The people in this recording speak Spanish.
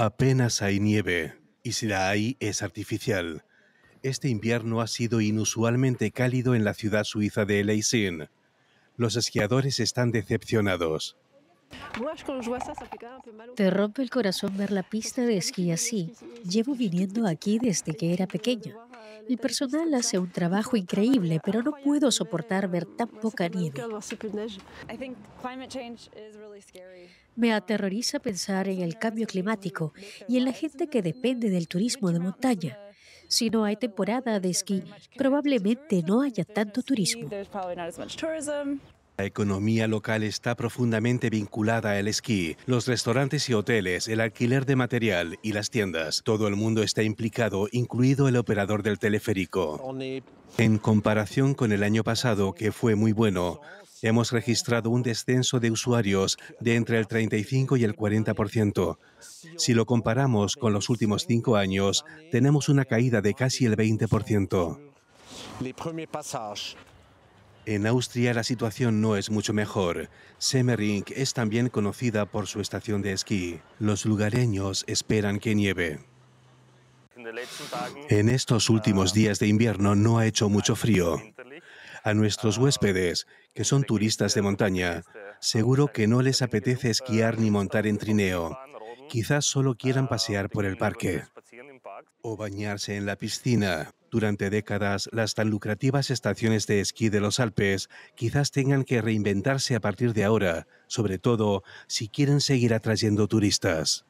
Apenas hay nieve, y si la hay es artificial. Este invierno ha sido inusualmente cálido en la ciudad suiza de Leysin. Los esquiadores están decepcionados. Te rompe el corazón ver la pista de esquí así. Llevo viniendo aquí desde que era pequeño. El personal hace un trabajo increíble, pero no puedo soportar ver tan poca nieve. Me aterroriza pensar en el cambio climático y en la gente que depende del turismo de montaña. Si no hay temporada de esquí, probablemente no haya tanto turismo. La economía local está profundamente vinculada al esquí, los restaurantes y hoteles, el alquiler de material y las tiendas. Todo el mundo está implicado, incluido el operador del teleférico. En comparación con el año pasado, que fue muy bueno, hemos registrado un descenso de usuarios de entre el 35 y el 40%. Si lo comparamos con los últimos cinco años, tenemos una caída de casi el 20%. En Austria la situación no es mucho mejor. Semmering es también conocida por su estación de esquí. Los lugareños esperan que nieve. En estos últimos días de invierno no ha hecho mucho frío. A nuestros huéspedes, que son turistas de montaña, seguro que no les apetece esquiar ni montar en trineo. Quizás solo quieran pasear por el parque o bañarse en la piscina. Durante décadas, las tan lucrativas estaciones de esquí de los Alpes quizás tengan que reinventarse a partir de ahora, sobre todo si quieren seguir atrayendo turistas.